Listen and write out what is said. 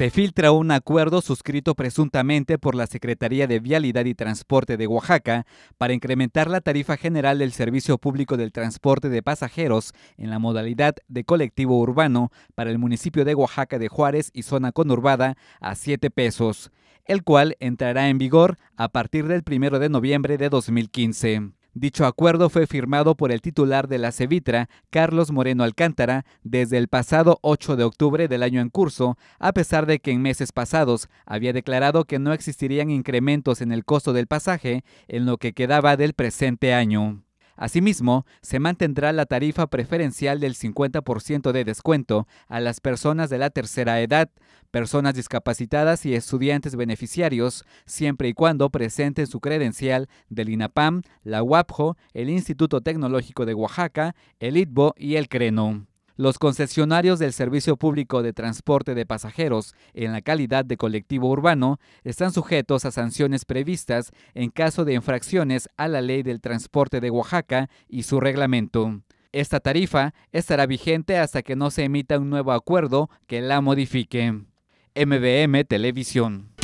se filtra un acuerdo suscrito presuntamente por la Secretaría de Vialidad y Transporte de Oaxaca para incrementar la tarifa general del servicio público del transporte de pasajeros en la modalidad de colectivo urbano para el municipio de Oaxaca de Juárez y zona conurbada a 7 pesos, el cual entrará en vigor a partir del 1 de noviembre de 2015. Dicho acuerdo fue firmado por el titular de la Cevitra, Carlos Moreno Alcántara, desde el pasado 8 de octubre del año en curso, a pesar de que en meses pasados había declarado que no existirían incrementos en el costo del pasaje en lo que quedaba del presente año. Asimismo, se mantendrá la tarifa preferencial del 50% de descuento a las personas de la tercera edad, personas discapacitadas y estudiantes beneficiarios, siempre y cuando presenten su credencial del INAPAM, la UAPJO, el Instituto Tecnológico de Oaxaca, el ITBO y el CRENO. Los concesionarios del Servicio Público de Transporte de Pasajeros en la calidad de colectivo urbano están sujetos a sanciones previstas en caso de infracciones a la Ley del Transporte de Oaxaca y su reglamento. Esta tarifa estará vigente hasta que no se emita un nuevo acuerdo que la modifique. MBM Televisión.